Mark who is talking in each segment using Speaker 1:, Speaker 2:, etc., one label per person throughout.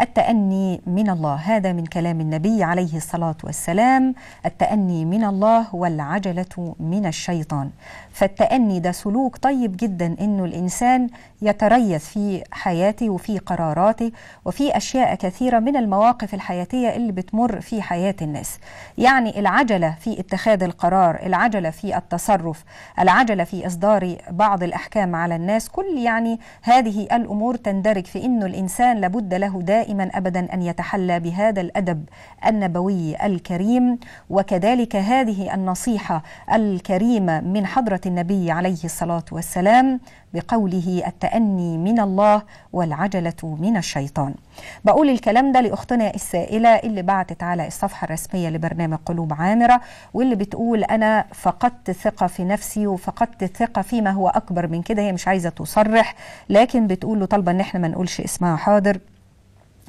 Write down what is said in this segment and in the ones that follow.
Speaker 1: التأني من الله هذا من كلام النبي عليه الصلاة والسلام التأني من الله والعجلة من الشيطان فالتأني ده سلوك طيب جدا أنه الإنسان يتريث في حياته وفي قراراته وفي أشياء كثيرة من المواقف الحياتية اللي بتمر في حياة الناس يعني العجلة في اتخاذ القرار العجلة في التصرف العجلة في إصدار بعض الأحكام على الناس كل يعني هذه الأمور تندرج في أنه الإنسان لابد له دائما دائما أبدا أن يتحلى بهذا الأدب النبوي الكريم وكذلك هذه النصيحة الكريمة من حضرة النبي عليه الصلاة والسلام بقوله التأني من الله والعجلة من الشيطان بقول الكلام ده لأختنا السائلة اللي بعتت على الصفحة الرسمية لبرنامج قلوب عامرة واللي بتقول أنا فقدت ثقة في نفسي وفقدت ثقة فيما هو أكبر من كده هي مش عايزة تصرح لكن بتقول له طالبة إن احنا ما نقولش اسمها حاضر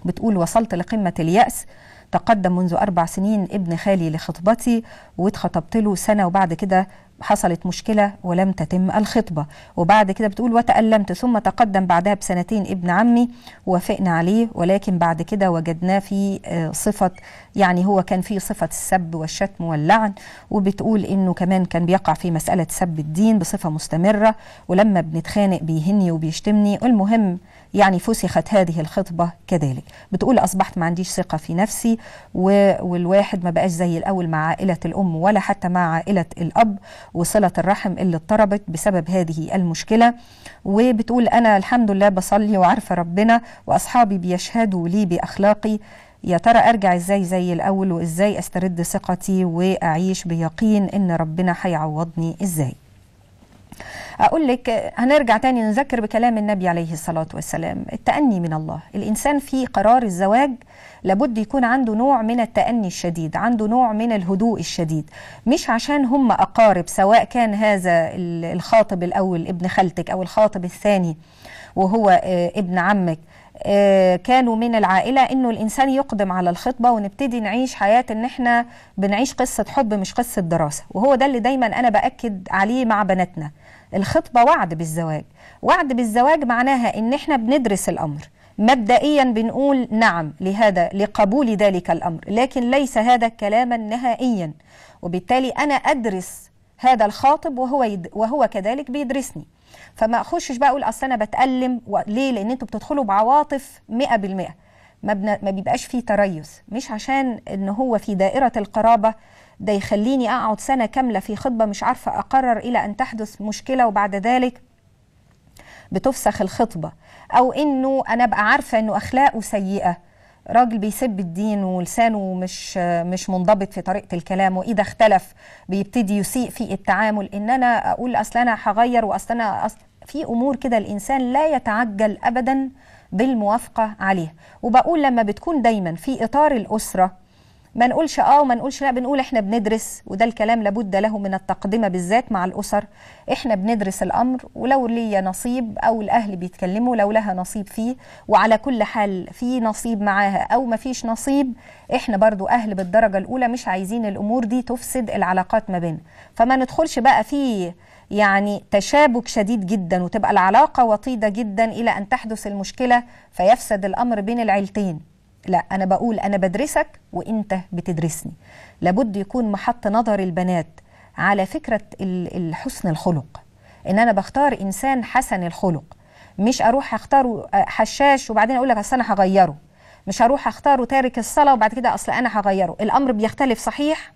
Speaker 1: بتقول وصلت لقمة اليأس تقدم منذ أربع سنين ابن خالي لخطبتي واتخطبت له سنة وبعد كده حصلت مشكلة ولم تتم الخطبة وبعد كده بتقول وتألمت ثم تقدم بعدها بسنتين ابن عمي وافقنا عليه ولكن بعد كده وجدناه في آه، صفة يعني هو كان في صفة السب والشتم واللعن وبتقول انه كمان كان بيقع في مسألة سب الدين بصفة مستمرة ولما بنتخانق بيهني وبيشتمني المهم يعني فسخت هذه الخطبة كذلك بتقول أصبحت ما عنديش ثقة في نفسي والواحد ما بقاش زي الأول مع عائلة الأم ولا حتى مع عائلة الأب وصلة الرحم اللي اضطربت بسبب هذه المشكلة وبتقول أنا الحمد لله بصلي وعارفة ربنا وأصحابي بيشهدوا لي بأخلاقي يا ترى ارجع ازاي زي الاول وازاي استرد ثقتي واعيش بيقين ان ربنا هيعوضني ازاي أقول لك هنرجع تاني نذكر بكلام النبي عليه الصلاة والسلام التأني من الله الإنسان في قرار الزواج لابد يكون عنده نوع من التأني الشديد عنده نوع من الهدوء الشديد مش عشان هم أقارب سواء كان هذا الخاطب الأول ابن خالتك أو الخاطب الثاني وهو آه، ابن عمك آه، كانوا من العائلة انه الانسان يقدم على الخطبة ونبتدي نعيش حياة ان احنا بنعيش قصة حب مش قصة دراسة وهو ده اللي دايما انا بأكد عليه مع بناتنا الخطبة وعد بالزواج وعد بالزواج معناها ان احنا بندرس الامر مبدئيا بنقول نعم لهذا لقبول ذلك الامر لكن ليس هذا كلاما نهائيا وبالتالي انا ادرس هذا الخاطب وهو يد وهو كذلك بيدرسني فما اخشش بقى اقول اصل انا بتالم ليه لان انتوا بتدخلوا بعواطف 100% ما, ما بيبقاش فيه تريث مش عشان ان هو في دائره القرابه ده يخليني اقعد سنه كامله في خطبه مش عارفه اقرر الى ان تحدث مشكله وبعد ذلك بتفسخ الخطبه او انه انا ابقى عارفه انه اخلاقه سيئه راجل بيسب الدين ولسانه مش مش منضبط في طريقه الكلام واذا اختلف بيبتدي يسيء في التعامل ان انا اقول اصل انا هغير واصل انا أصل في امور كده الانسان لا يتعجل ابدا بالموافقه عليها وبقول لما بتكون دايما في اطار الاسره ما نقولش اه وما نقولش لا بنقول احنا بندرس وده الكلام لابد له من التقدمه بالذات مع الاسر احنا بندرس الامر ولو ليا نصيب او الاهل بيتكلموا لو لها نصيب فيه وعلى كل حال في نصيب معاها او ما فيش نصيب احنا برضو اهل بالدرجه الاولى مش عايزين الامور دي تفسد العلاقات ما بيننا فما ندخلش بقى في يعني تشابك شديد جدا وتبقى العلاقه وطيده جدا الى ان تحدث المشكله فيفسد الامر بين العيلتين لا أنا بقول أنا بدرسك وأنت بتدرسني لابد يكون محط نظر البنات على فكرة حسن الخلق إن أنا بختار إنسان حسن الخلق مش أروح أختاره حشاش وبعدين أقول لك أصل أنا هغيره مش هروح أختاره تارك الصلاة وبعد كده أصل أنا هغيره الأمر بيختلف صحيح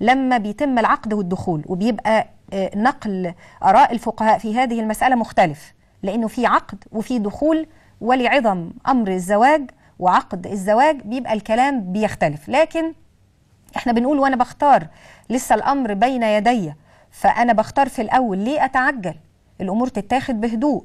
Speaker 1: لما بيتم العقد والدخول وبيبقى آه، نقل آراء الفقهاء في هذه المسألة مختلف لأنه في عقد وفي دخول ولعظم أمر الزواج وعقد الزواج بيبقى الكلام بيختلف لكن احنا بنقول وانا بختار لسه الامر بين يدي فانا بختار في الاول ليه اتعجل الامور تتاخد بهدوء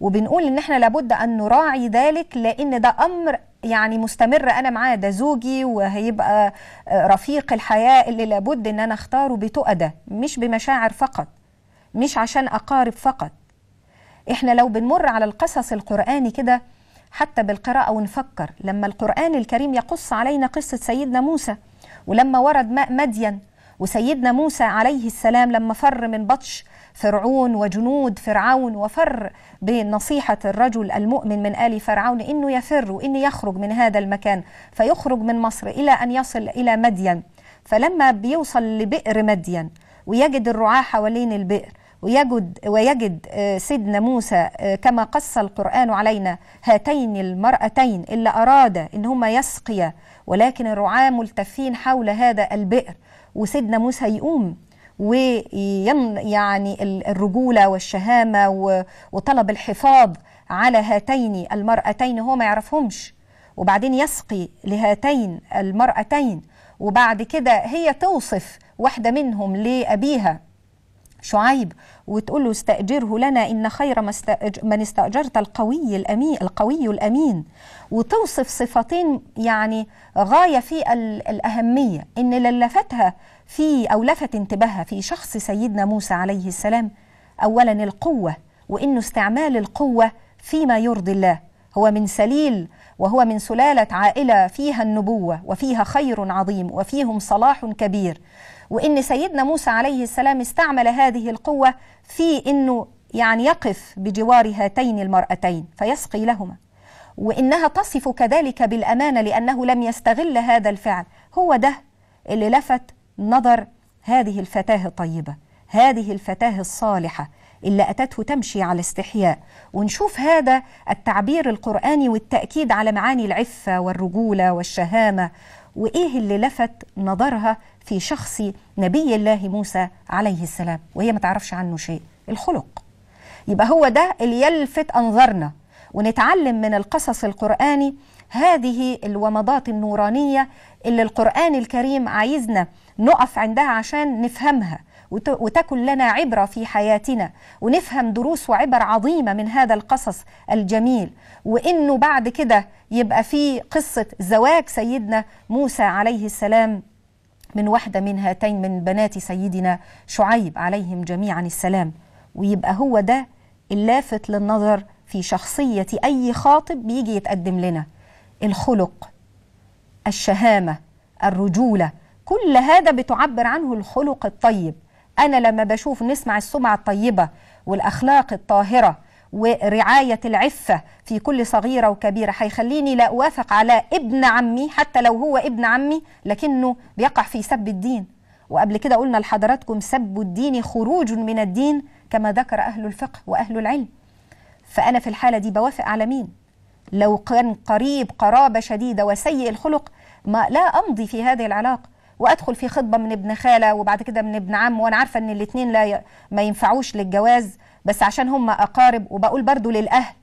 Speaker 1: وبنقول ان احنا لابد ان نراعي ذلك لان ده امر يعني مستمر انا معاه ده زوجي وهيبقى آه، رفيق الحياه اللي لابد ان انا اختاره بتؤدة مش بمشاعر فقط مش عشان اقارب فقط احنا لو بنمر على القصص القراني كده حتى بالقراءة ونفكر لما القرآن الكريم يقص علينا قصة سيدنا موسى ولما ورد ماء مدين وسيدنا موسى عليه السلام لما فر من بطش فرعون وجنود فرعون وفر بنصيحة الرجل المؤمن من آل فرعون إنه يفر وإنه يخرج من هذا المكان فيخرج من مصر إلى أن يصل إلى مدين فلما بيوصل لبئر مدين ويجد الرعاة حوالين البئر ويجد, ويجد آه، سيدنا موسى آه، كما قص القرآن علينا هاتين المرأتين اللي أراد إن هما يسقيا ولكن الرعاة ملتفين حول هذا البئر وسيدنا موسى يقوم ويعني الرجولة والشهامة وطلب الحفاظ على هاتين المرأتين هو ما يعرفهمش وبعدين يسقي لهاتين المرأتين وبعد كده هي توصف واحدة منهم لأبيها شعيب وتقول له استأجره لنا إن خير ما استأج من استأجرت القوي الأمين القوي الأمين وتوصف صفتين يعني غاية في الأهمية إن اللي لفتها في أو لفت انتباهها في شخص سيدنا موسى عليه السلام أولا القوة وإنه استعمال القوة فيما يرضي الله هو من سليل وهو من سلالة عائلة فيها النبوة وفيها خير عظيم وفيهم صلاح كبير وإن سيدنا موسى عليه السلام استعمل هذه القوة في إنه يعني يقف بجوار هاتين المرأتين فيسقي لهما وإنها تصف كذلك بالأمانة لأنه لم يستغل هذا الفعل هو ده اللي لفت نظر هذه الفتاة الطيبة هذه الفتاة الصالحة اللي أتته تمشي على استحياء ونشوف هذا التعبير القرآني والتأكيد على معاني العفة والرجولة والشهامة وإيه اللي لفت نظرها في شخص نبي الله موسى عليه السلام وهي ما تعرفش عنه شيء الخلق يبقى هو ده اللي يلفت أنظارنا ونتعلم من القصص القرآني هذه الومضات النورانية اللي القرآن الكريم عايزنا نقف عندها عشان نفهمها وتكن لنا عبرة في حياتنا ونفهم دروس وعبر عظيمة من هذا القصص الجميل وإنه بعد كده يبقى في قصة زواج سيدنا موسى عليه السلام من واحدة من هاتين من بنات سيدنا شعيب عليهم جميعا السلام ويبقى هو ده اللافت للنظر في شخصية أي خاطب بيجي يتقدم لنا الخلق الشهامة الرجولة كل هذا بتعبر عنه الخلق الطيب أنا لما بشوف نسمع السمعة الطيبة والأخلاق الطاهرة ورعاية العفة في كل صغيرة وكبيرة هيخليني لا أوافق على ابن عمي حتى لو هو ابن عمي لكنه بيقع في سب الدين وقبل كده قلنا لحضراتكم سب الدين خروج من الدين كما ذكر أهل الفقه وأهل العلم فأنا في الحالة دي بوافق على مين لو كان قريب قرابة شديدة وسيء الخلق ما لا أمضي في هذه العلاقة وادخل في خطبه من ابن خاله وبعد كده من ابن عم وانا عارفه ان الاثنين لا ي... ما ينفعوش للجواز بس عشان هم اقارب وبقول برضو للاهل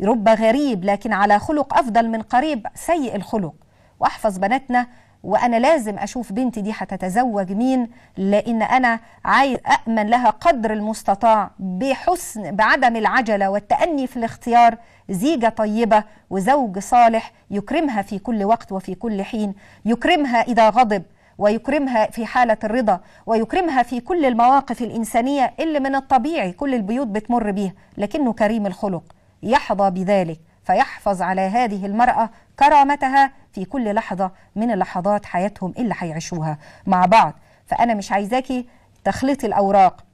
Speaker 1: رب غريب لكن على خلق افضل من قريب سيء الخلق واحفظ بناتنا وانا لازم اشوف بنتي دي هتتزوج مين لان انا عايز اامن لها قدر المستطاع بحسن بعدم العجله والتاني في الاختيار زيجه طيبه وزوج صالح يكرمها في كل وقت وفي كل حين يكرمها اذا غضب ويكرمها في حالة الرضا ويكرمها في كل المواقف الإنسانية اللي من الطبيعي كل البيوت بتمر بيها لكنه كريم الخلق يحظى بذلك فيحفظ على هذه المرأة كرامتها في كل لحظة من لحظات حياتهم اللي هيعيشوها مع بعض فأنا مش عايزاكي تخلطي الأوراق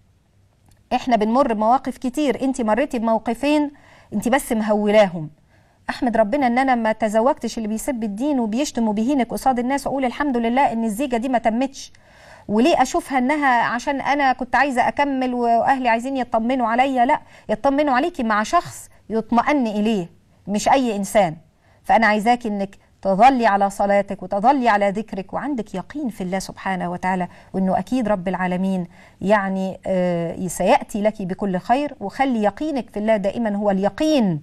Speaker 1: احنا بنمر بمواقف كتير انت مريتي بموقفين انت بس مهولاهم احمد ربنا ان انا ما تزوجتش اللي بيسب الدين وبيشتم وبيهينك قصاد الناس واقول الحمد لله ان الزيجه دي ما تمتش وليه اشوفها انها عشان انا كنت عايزه اكمل واهلي عايزين يطمنوا عليا لا يطمنوا عليكي مع شخص يطمئن اليه مش اي انسان فانا عايزاكي انك تظلي على صلاتك وتظلي على ذكرك وعندك يقين في الله سبحانه وتعالى وانه اكيد رب العالمين يعني آه، سياتي لك بكل خير وخلي يقينك في الله دائما هو اليقين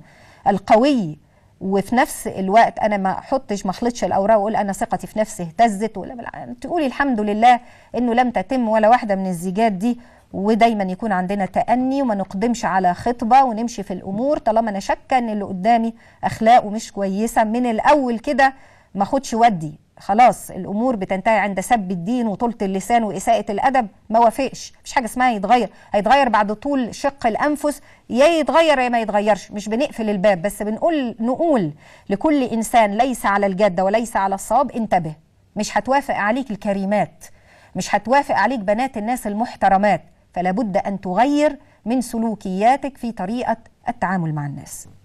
Speaker 1: القوي وفي نفس الوقت انا ما احطش ما اخلطش الاوراق واقول انا ثقتي في نفسي اهتزت ولا تقولي الحمد لله انه لم تتم ولا واحده من الزيجات دي ودايما يكون عندنا تأني وما نقدمش على خطبة ونمشي في الأمور طالما أنا شاكة إن اللي قدامي أخلاقه مش كويسة من الأول كده ما خدش ودي خلاص الامور بتنتهي عند سب الدين وطولة اللسان واساءة الادب ما وافقش مفيش حاجه اسمها يتغير هيتغير بعد طول شق الانفس يا يتغير يا ما يتغيرش مش بنقفل الباب بس بنقول نقول لكل انسان ليس على الجاده وليس على الصواب انتبه مش هتوافق عليك الكريمات مش هتوافق عليك بنات الناس المحترمات فلا بد ان تغير من سلوكياتك في طريقه التعامل مع الناس